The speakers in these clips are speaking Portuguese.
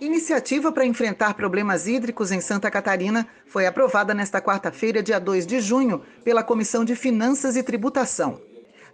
Iniciativa para enfrentar problemas hídricos em Santa Catarina foi aprovada nesta quarta-feira, dia 2 de junho, pela Comissão de Finanças e Tributação.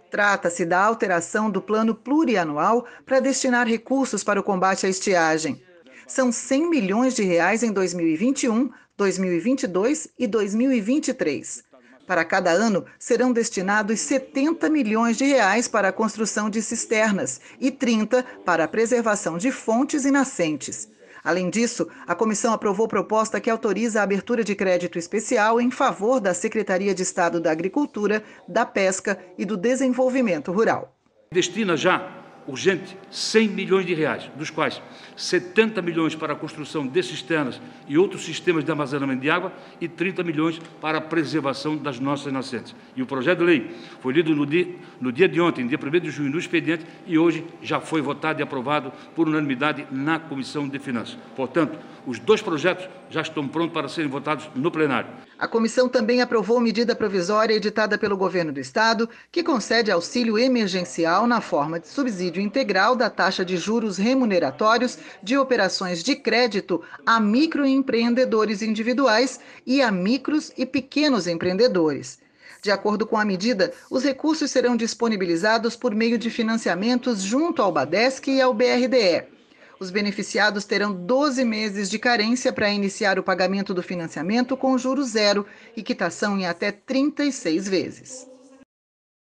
Trata-se da alteração do plano plurianual para destinar recursos para o combate à estiagem. São 100 milhões de reais em 2021, 2022 e 2023. Para cada ano, serão destinados 70 milhões de reais para a construção de cisternas e 30 para a preservação de fontes e nascentes. Além disso, a comissão aprovou proposta que autoriza a abertura de crédito especial em favor da Secretaria de Estado da Agricultura, da Pesca e do Desenvolvimento Rural. Destina já urgente 100 milhões de reais, dos quais 70 milhões para a construção de cisternas e outros sistemas de armazenamento de água e 30 milhões para a preservação das nossas nascentes. E o projeto de lei foi lido no dia, no dia de ontem, dia 1 de junho, no expediente e hoje já foi votado e aprovado por unanimidade na Comissão de Finanças. Portanto, os dois projetos já estão prontos para serem votados no plenário. A comissão também aprovou medida provisória editada pelo Governo do Estado que concede auxílio emergencial na forma de subsídio integral da taxa de juros remuneratórios de operações de crédito a microempreendedores individuais e a micros e pequenos empreendedores. De acordo com a medida, os recursos serão disponibilizados por meio de financiamentos junto ao Badesc e ao BRDE. Os beneficiados terão 12 meses de carência para iniciar o pagamento do financiamento com juros zero e quitação em até 36 vezes.